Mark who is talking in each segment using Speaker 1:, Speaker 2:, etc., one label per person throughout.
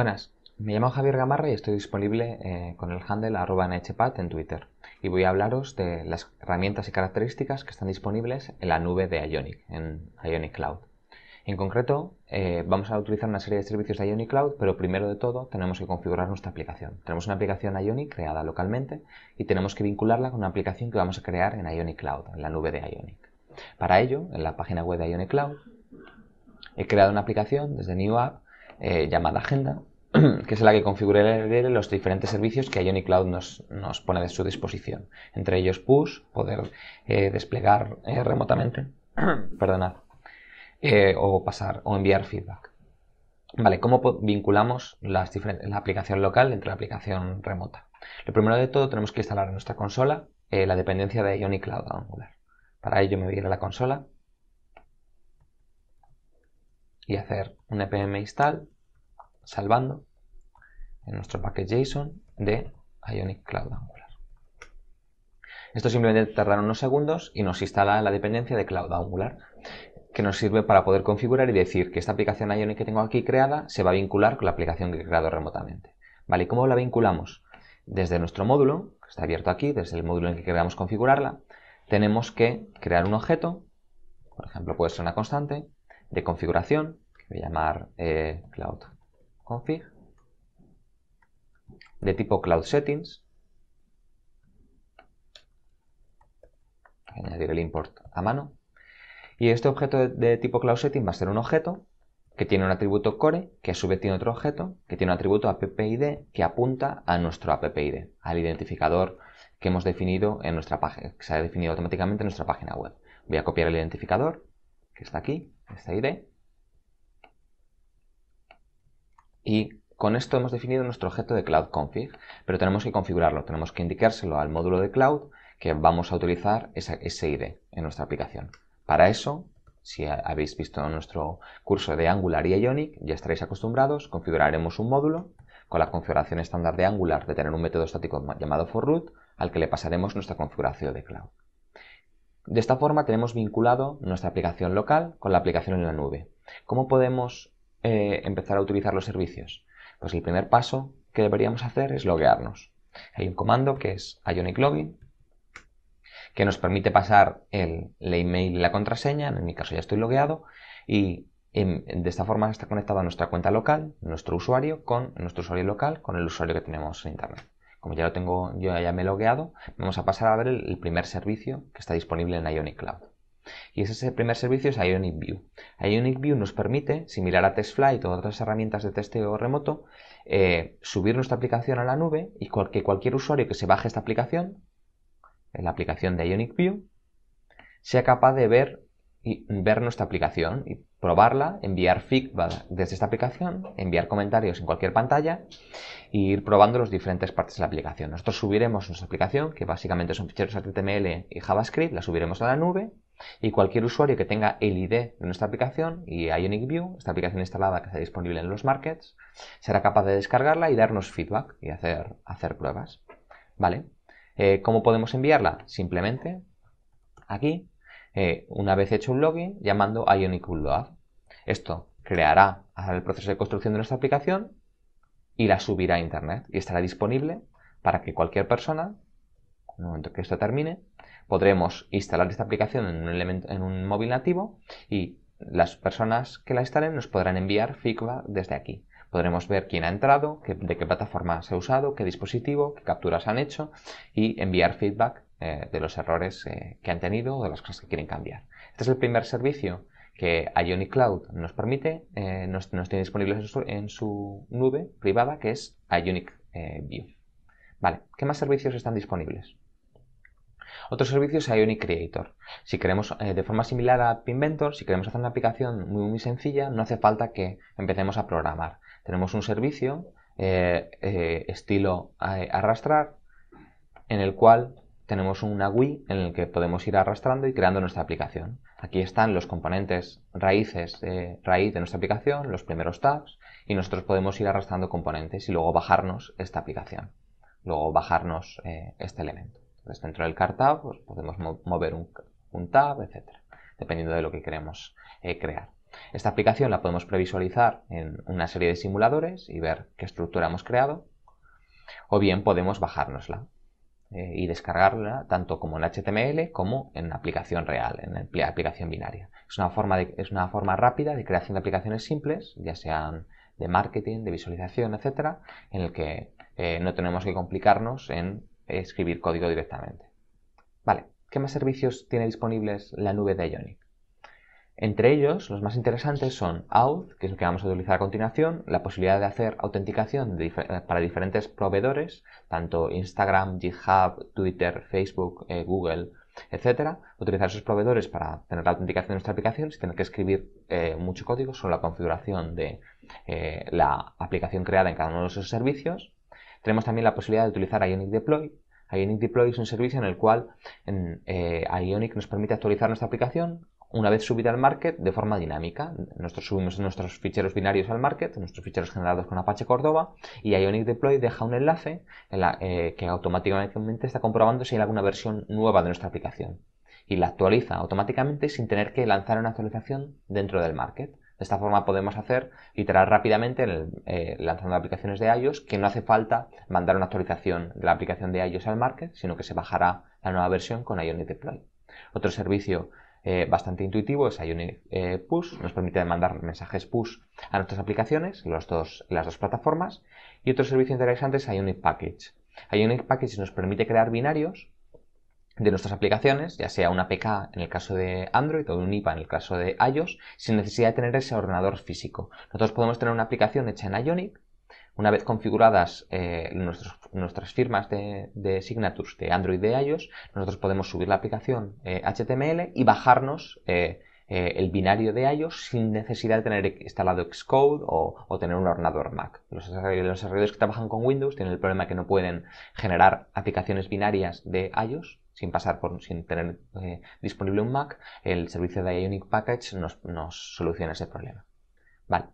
Speaker 1: Buenas, me llamo Javier Gamarra y estoy disponible eh, con el handle arroba en Twitter y voy a hablaros de las herramientas y características que están disponibles en la nube de Ionic, en Ionic Cloud. En concreto, eh, vamos a utilizar una serie de servicios de Ionic Cloud, pero primero de todo tenemos que configurar nuestra aplicación. Tenemos una aplicación Ionic creada localmente y tenemos que vincularla con una aplicación que vamos a crear en Ionic Cloud, en la nube de Ionic. Para ello, en la página web de Ionic Cloud, he creado una aplicación desde New App eh, llamada Agenda, que es la que configura los diferentes servicios que Ionic Cloud nos, pone a su disposición. Entre ellos push, poder eh, desplegar eh, remotamente, perdonad, o pasar o enviar feedback. Vale, ¿cómo vinculamos las la aplicación local entre la aplicación remota? Lo primero de todo tenemos que instalar en nuestra consola la dependencia de Ionic Cloud Angular. Para ello me voy a ir a la consola y hacer un npm install salvando en nuestro paquete JSON de Ionic Cloud Angular. Esto simplemente tardará unos segundos y nos instala la dependencia de Cloud Angular que nos sirve para poder configurar y decir que esta aplicación Ionic que tengo aquí creada se va a vincular con la aplicación que he creado remotamente. ¿Vale? ¿Cómo la vinculamos? Desde nuestro módulo, que está abierto aquí, desde el módulo en el que queramos configurarla, tenemos que crear un objeto, por ejemplo puede ser una constante, de configuración, que voy a llamar CloudConfig eh, Cloud Config, de tipo Cloud Settings, añadir el import a mano, y este objeto de, tipo Cloud Settings va a ser un objeto que tiene un atributo core, que a su vez tiene otro objeto, que tiene un atributo appid, que apunta a nuestro appid, al identificador que hemos definido en nuestra página, que se ha definido automáticamente en nuestra página web. Voy a copiar el identificador, que está aquí, esta pues ID. Y con esto hemos definido nuestro objeto de cloud config, pero tenemos que configurarlo, tenemos que indicárselo al módulo de cloud que vamos a utilizar ese ID en nuestra aplicación. Para eso, si habéis visto nuestro curso de Angular y Ionic, ya estaréis acostumbrados, configuraremos un módulo con la configuración estándar de Angular de tener un método estático llamado forRoot al que le pasaremos nuestra configuración de cloud. De esta forma tenemos vinculado nuestra aplicación local con la aplicación en la nube. ¿Cómo podemos eh, empezar a utilizar los servicios? Pues el primer paso que deberíamos hacer es loguearnos. Hay un comando que es Ionic Login que nos permite pasar el, email y la contraseña, en mi caso ya estoy logueado, y em, de esta forma está conectado a nuestra cuenta local, nuestro usuario, con nuestro usuario local, con el usuario que tenemos en Internet. Como ya lo tengo, yo ya me he logueado, vamos a pasar a ver el, primer servicio que está disponible en Ionic Cloud. Y ese primer servicio es Ionic View. Ionic View nos permite, similar a TestFlight o otras herramientas de testeo remoto, eh, subir nuestra aplicación a la nube y que cualquier usuario que se baje esta aplicación, en la aplicación de Ionic View, sea capaz de ver y ver nuestra aplicación y probarla, enviar feedback desde esta aplicación, enviar comentarios en cualquier pantalla e ir probando las diferentes partes de la aplicación. Nosotros subiremos nuestra aplicación, que básicamente son ficheros HTML y JavaScript, la subiremos a la nube y cualquier usuario que tenga el ID de nuestra aplicación y Ionic View, esta aplicación instalada que está disponible en los markets, será capaz de descargarla y darnos feedback y hacer, hacer pruebas. ¿Vale? Eh, ¿Cómo podemos enviarla? Simplemente aquí eh, una vez hecho un login llamando a Ionic Esto creará el proceso de construcción de nuestra aplicación y la subirá a Internet y estará disponible para que cualquier persona, en el momento que esto termine, podremos instalar esta aplicación en un, elemento, en un móvil nativo y las personas que la instalen nos podrán enviar feedback desde aquí. Podremos ver quién ha entrado, de qué plataforma se ha usado, qué dispositivo, qué capturas han hecho y enviar feedback eh, de los errores eh, que han tenido o de las cosas que quieren cambiar. Este es el primer servicio que Ionic Cloud nos permite, eh, nos, tiene disponible en su, nube privada, que es Ionic View. Vale, ¿qué más servicios están disponibles? Otro servicio es Ionic Creator. Si queremos, de forma similar a Pinventor, si queremos hacer una aplicación muy, muy sencilla, no hace falta que empecemos a programar. Tenemos un servicio estilo arrastrar en el cual tenemos una Wii en el que podemos ir arrastrando y creando nuestra aplicación. Aquí están los componentes raíces, raíz de nuestra aplicación, los primeros tabs, y nosotros podemos ir arrastrando componentes y luego bajarnos esta aplicación, luego bajarnos eh, este elemento. Entonces dentro del cartab pues, podemos mover un, tab, etcétera, dependiendo de lo que queremos eh, crear. Esta aplicación la podemos previsualizar en una serie de simuladores y ver qué estructura hemos creado, o bien podemos bajárnosla eh, y descargarla tanto como en HTML como en aplicación real, en aplicación binaria. Es una, forma de, es una forma rápida de creación de aplicaciones simples, ya sean de marketing, de visualización, etcétera, en el que eh, no tenemos que complicarnos en escribir código directamente. Vale, ¿qué más servicios tiene disponibles la nube de Ionic? Entre ellos, los más interesantes son auth, que es lo que vamos a utilizar a continuación, la posibilidad de hacer autenticación eh, para diferentes proveedores, tanto Instagram, GitHub, Twitter, Facebook, eh, Google, etcétera, utilizar esos proveedores para tener la autenticación de nuestra aplicación sin tener que escribir eh, mucho código sobre la configuración de la aplicación creada en cada uno de esos servicios. Tenemos también la posibilidad de utilizar Ionic Deploy. Ionic Deploy es un servicio en el cual Ionic nos permite actualizar nuestra aplicación, una vez subida al market de forma dinámica. Nosotros subimos nuestros ficheros binarios al market, nuestros ficheros generados con Apache Cordova y Ionic Deploy deja un enlace eh, que automáticamente está comprobando si hay alguna versión nueva de nuestra aplicación y la actualiza automáticamente sin tener que lanzar una actualización dentro del market. De esta forma podemos hacer, iterar rápidamente eh, lanzando aplicaciones de iOS, que no hace falta mandar una actualización de la aplicación de iOS al market, sino que se bajará la nueva versión con Ionic Deploy. Otro servicio eh, bastante intuitivo es Ionic eh, Push. Nos permite mandar mensajes push a nuestras aplicaciones, los dos, las dos plataformas. Y otro servicio interesante es Ionic Package. Ionic Package nos permite crear binarios de nuestras aplicaciones, ya sea una APK en el caso de Android o un IPA en el caso de iOS, sin necesidad de tener ese ordenador físico. Nosotros podemos tener una aplicación hecha en Ionic, una vez configuradas eh, nuestros nuestras firmas de, de, signatures de Android de iOS, nosotros podemos subir la aplicación HTML eh, y bajarnos eh, eh, el binario de iOS sin necesidad de tener instalado Xcode o, tener un ordenador Mac. Los, los desarrolladores que trabajan con Windows tienen el problema que no pueden generar aplicaciones binarias de iOS sin pasar por, sin tener disponible un Mac. El servicio de Ionic Package nos, soluciona ese problema. Vale.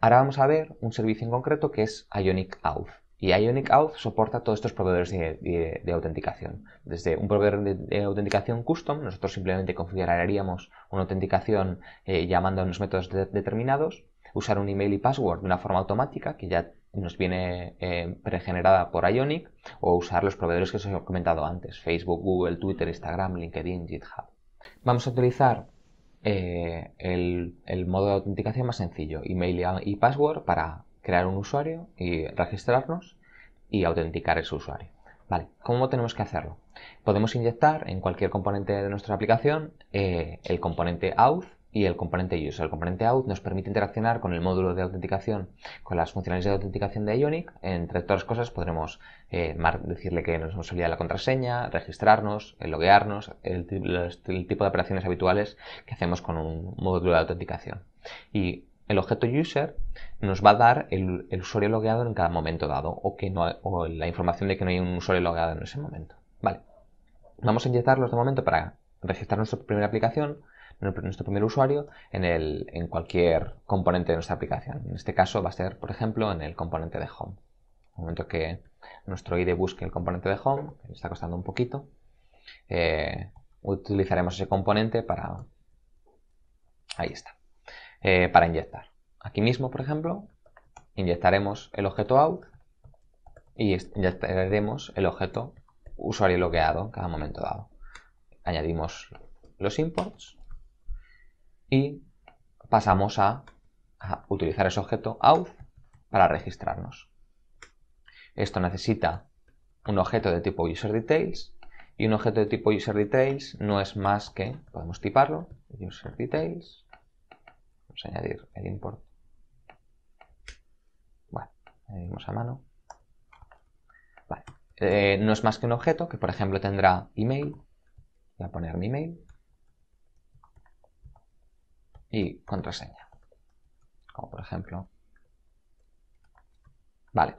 Speaker 1: Ahora vamos a ver un servicio en concreto que es Ionic Auth. Y Ionic Auth soporta todos estos proveedores de, autenticación. Desde un proveedor de, autenticación custom, nosotros simplemente configuraríamos una autenticación eh, llamando a unos métodos determinados, usar un email y password de una forma automática que ya nos viene eh, pregenerada por Ionic, o usar los proveedores que os he comentado antes, Facebook, Google, Twitter, Instagram, LinkedIn, GitHub. Vamos a utilizar eh, el, modo de autenticación más sencillo, email y password para crear un usuario y registrarnos y autenticar ese usuario. Vale, ¿cómo tenemos que hacerlo? Podemos inyectar en cualquier componente de nuestra aplicación eh, el componente auth y el componente user. El componente auth nos permite interaccionar con el módulo de autenticación, con las funcionalidades de autenticación de Ionic. Entre otras cosas podremos eh, decirle que nos solía la contraseña, registrarnos, eh, loguearnos, el, tipo de operaciones habituales que hacemos con un módulo de autenticación. Y el objeto user nos va a dar el, usuario logueado en cada momento dado o, que no, la información de que no hay un usuario logueado en ese momento. Vale, vamos a inyectarlo de momento para registrar nuestra primera aplicación, nuestro primer usuario, en, el, en cualquier componente de nuestra aplicación. En este caso va a ser, por ejemplo, en el componente de home. En el momento que nuestro ID busque el componente de home, que está costando un poquito, eh, utilizaremos ese componente para... Ahí está. Eh, para inyectar. Aquí mismo, por ejemplo, inyectaremos el objeto out y inyectaremos el objeto usuario bloqueado en cada momento dado. Añadimos los imports y pasamos a, a utilizar ese objeto out para registrarnos. Esto necesita un objeto de tipo userDetails y un objeto de tipo userDetails no es más que, podemos tiparlo, userDetails añadir el import. Bueno, añadimos a mano. Vale. Eh, no es más que un objeto que, por ejemplo, tendrá email. Voy a poner mi email. Y contraseña. Como por ejemplo. Vale.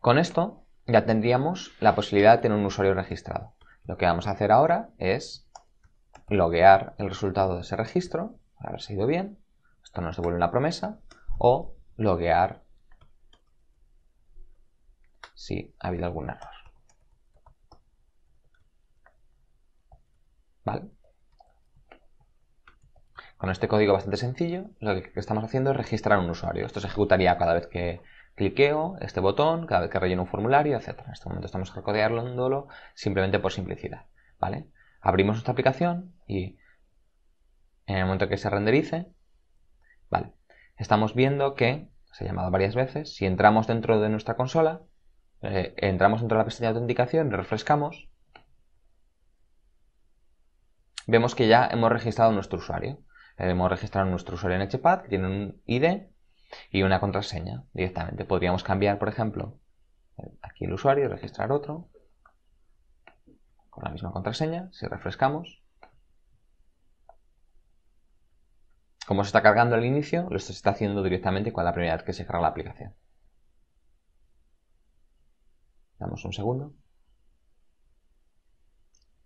Speaker 1: Con esto ya tendríamos la posibilidad de tener un usuario registrado. Lo que vamos a hacer ahora es loguear el resultado de ese registro por bien. Esto nos devuelve una promesa. O loguear si ha habido algún error. ¿Vale? Con este código bastante sencillo, lo que estamos haciendo es registrar un usuario. Esto se ejecutaría cada vez que cliqueo este botón, cada vez que relleno un formulario, etc. En este momento estamos recodeándolo simplemente por simplicidad. ¿vale? Abrimos nuestra aplicación y en el momento que se renderice, vale, estamos viendo que, se ha llamado varias veces, si entramos dentro de nuestra consola, eh, entramos dentro de la pestaña de autenticación, refrescamos, vemos que ya hemos registrado nuestro usuario. Eh, hemos registrado nuestro usuario en Hpad, que tiene un ID y una contraseña directamente. Podríamos cambiar, por ejemplo, eh, aquí el usuario, registrar otro, con la misma contraseña, si refrescamos, Como se está cargando al inicio, lo se está haciendo directamente con la primera vez que se carga la aplicación. Damos un segundo.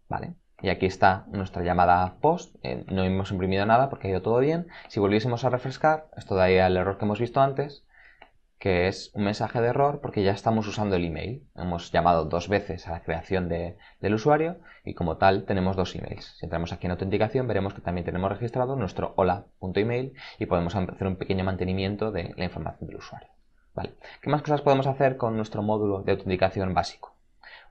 Speaker 1: Vale. Y aquí está nuestra llamada post. Eh, no hemos imprimido nada porque ha ido todo bien. Si volviésemos a refrescar, esto daría el error que hemos visto antes que es un mensaje de error porque ya estamos usando el email. Hemos llamado dos veces a la creación del usuario y como tal tenemos dos emails. Si entramos aquí en autenticación veremos que también tenemos registrado nuestro hola.email y podemos hacer un pequeño mantenimiento de la información del usuario. Vale. ¿Qué más cosas podemos hacer con nuestro módulo de autenticación básico?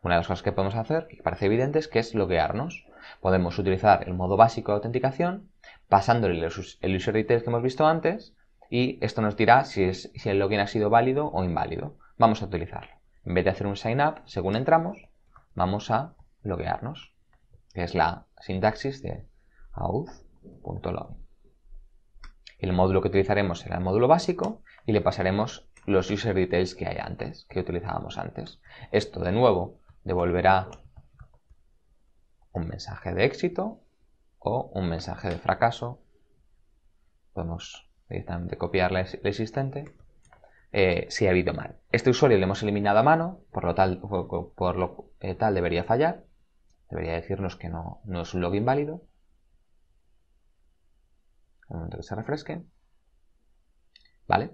Speaker 1: Una de las cosas que podemos hacer, que parece evidente, es que es loguearnos. Podemos utilizar el modo básico de autenticación pasándole el user details que hemos visto antes y esto nos dirá si, si el login ha sido válido o inválido. Vamos a utilizarlo. En vez de hacer un sign up, según entramos, vamos a loguearnos, que es la sintaxis de auth.login. El módulo que utilizaremos será el módulo básico y le pasaremos los user details que hay antes, que utilizábamos antes. Esto de nuevo devolverá un mensaje de éxito o un mensaje de fracaso. Podemos directamente copiar la, existente, eh, si ha habido mal. Este usuario lo hemos eliminado a mano, por lo tal, lo, eh, tal debería fallar, debería decirnos que no, es un login válido. Un momento que se refresque. ¿Vale?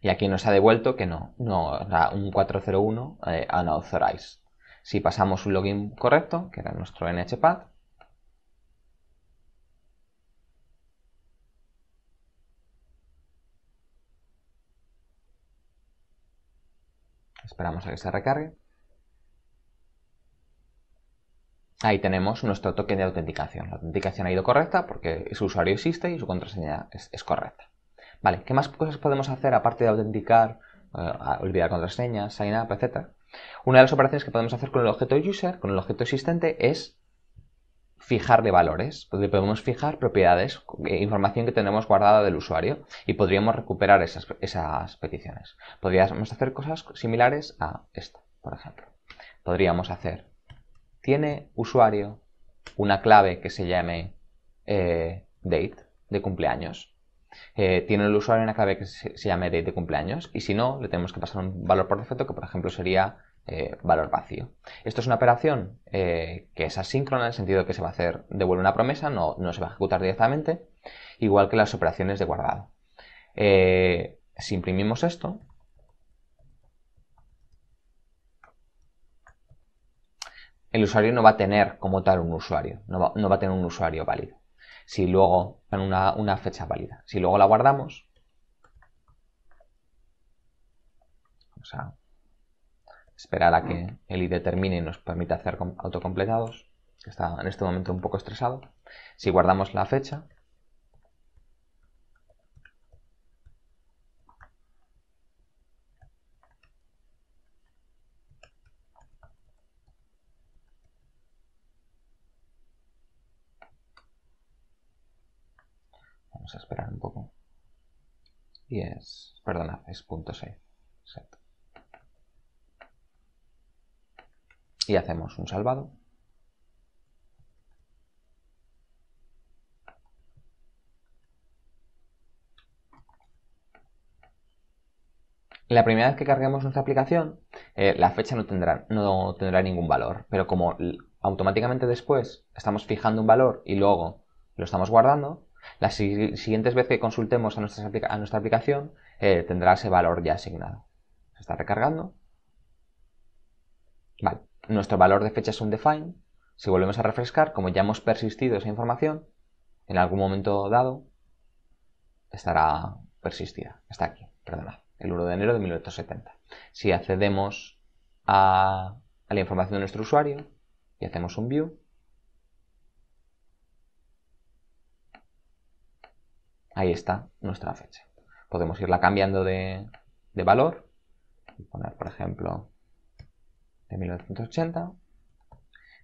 Speaker 1: Y aquí nos ha devuelto que no, no un 401 eh, unauthorized. Si pasamos un login correcto, que era nuestro NHPAD. Esperamos a que se recargue. Ahí tenemos nuestro token de autenticación. La autenticación ha ido correcta porque su usuario existe y su contraseña es, correcta. Vale, ¿qué más cosas podemos hacer aparte de autenticar, eh, olvidar contraseñas, sign up, etcétera? Una de las operaciones que podemos hacer con el objeto user, con el objeto existente, es fijar de valores, podemos fijar propiedades, eh, información que tenemos guardada del usuario y podríamos recuperar esas, peticiones. Podríamos hacer cosas similares a esta, por ejemplo. Podríamos hacer, tiene usuario una clave que se llame eh, date de cumpleaños. Eh, tiene el usuario una clave que se llame date de cumpleaños y si no, le tenemos que pasar un valor por defecto que por ejemplo sería eh, valor vacío. Esto es una operación eh, que es asíncrona en el sentido que se va a hacer, devuelve una promesa, no, no se va a ejecutar directamente, igual que las operaciones de guardado. Eh, si imprimimos esto, el usuario no va a tener como tal un usuario, no va, a tener un usuario válido. Si luego, una, una fecha válida, si luego la guardamos, vamos a esperar a que el ID termine y nos permita hacer autocompletados, que está en este momento un poco estresado. Si guardamos la fecha, Vamos a esperar un poco. Y es, perdona, es punto Exacto. y hacemos un salvado. La primera vez que carguemos nuestra aplicación, eh, la fecha no tendrá, no tendrá ningún valor, pero como automáticamente después estamos fijando un valor y luego lo estamos guardando, las siguientes veces que consultemos a, nuestra, aplicación eh, tendrá ese valor ya asignado. Se está recargando. Vale nuestro valor de fecha es un define. Si volvemos a refrescar, como ya hemos persistido esa información, en algún momento dado estará persistida. Está aquí, perdonad, el 1 de enero de 1970. Si accedemos a, la información de nuestro usuario y hacemos un view, ahí está nuestra fecha. Podemos irla cambiando de, de valor poner, por ejemplo, de 1980.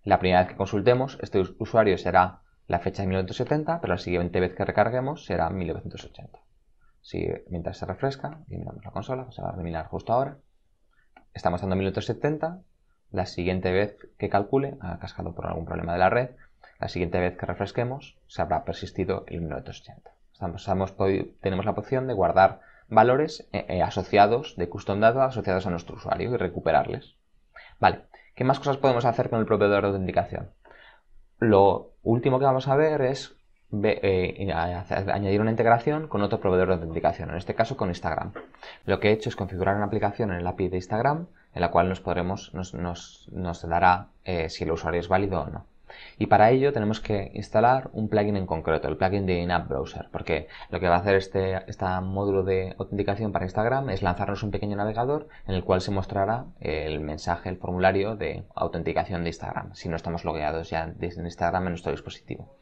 Speaker 1: La primera vez que consultemos, este usuario será la fecha de 1970, pero la siguiente vez que recarguemos será 1980. Si, mientras se refresca y miramos la consola, se va a eliminar justo ahora, estamos dando 1970, la siguiente vez que calcule, ha cascado por algún problema de la red, la siguiente vez que refresquemos se habrá persistido el 1980. Estamos, tenemos la opción de guardar valores eh, eh, asociados de custom data asociados a nuestro usuario y recuperarles. Vale, ¿qué más cosas podemos hacer con el proveedor de autenticación? Lo último que vamos a ver es eh, añadir una integración con otro proveedor de autenticación, en este caso con Instagram. Lo que he hecho es configurar una aplicación en el API de Instagram en la cual nos podremos, nos, dará eh, si el usuario es válido o no. Y para ello tenemos que instalar un plugin en concreto, el plugin de Inapp browser, porque lo que va a hacer este, módulo de autenticación para Instagram es lanzarnos un pequeño navegador en el cual se mostrará el mensaje, el formulario de autenticación de Instagram, si no estamos logueados ya desde Instagram en nuestro dispositivo.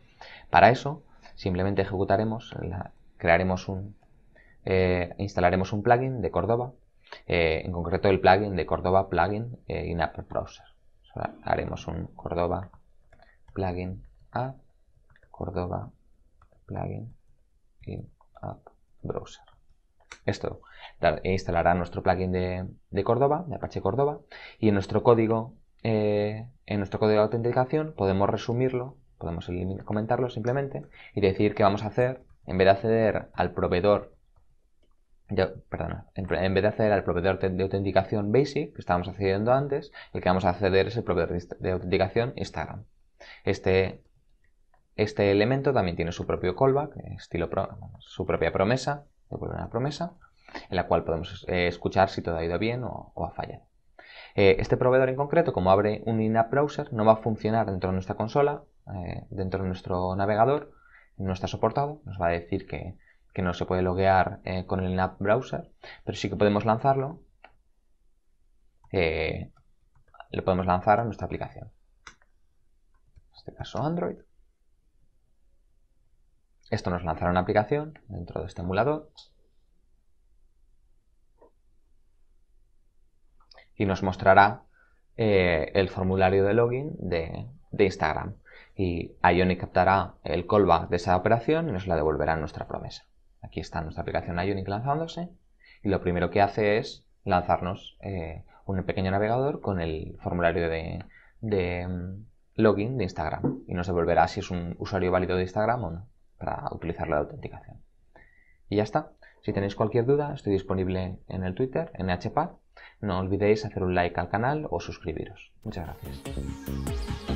Speaker 1: Para eso, simplemente ejecutaremos, crearemos un, eh, instalaremos un plugin de Cordova, eh, en concreto el plugin de Cordova Plugin eh, inapp browser. Haremos un Cordova plugin a Córdoba plugin app browser. Esto instalará nuestro plugin de, de Córdoba, de Apache Córdoba, y en nuestro código, eh, en nuestro código de autenticación podemos resumirlo, podemos comentarlo simplemente y decir que vamos a hacer, en vez de acceder al proveedor en, vez de acceder al proveedor de, autenticación Basic, que estábamos accediendo antes, el que vamos a acceder es el proveedor de, autenticación Instagram. Este, este elemento también tiene su propio callback, estilo su propia promesa, una promesa, en la cual podemos eh, escuchar si todo ha ido bien o, ha fallado. Eh, este proveedor en concreto, como abre un in-app browser, no va a funcionar dentro de nuestra consola, eh, dentro de nuestro navegador, no está soportado, nos va a decir que, que no se puede loguear con el in-app browser, pero sí que podemos lanzarlo, lo podemos lanzar a nuestra aplicación este caso Android. Esto nos lanzará una aplicación dentro de este emulador. Y nos mostrará eh, el formulario de login de, Instagram. Y Ionic captará el callback de esa operación y nos la devolverá nuestra promesa. Aquí está nuestra aplicación Ionic lanzándose. Y lo primero que hace es lanzarnos eh, un pequeño navegador con el formulario de login de Instagram y nos devolverá si es un usuario válido de Instagram o no para utilizar la autenticación. Y ya está. Si tenéis cualquier duda, estoy disponible en el Twitter, en HPAD. No olvidéis hacer un like al canal o suscribiros. Muchas gracias.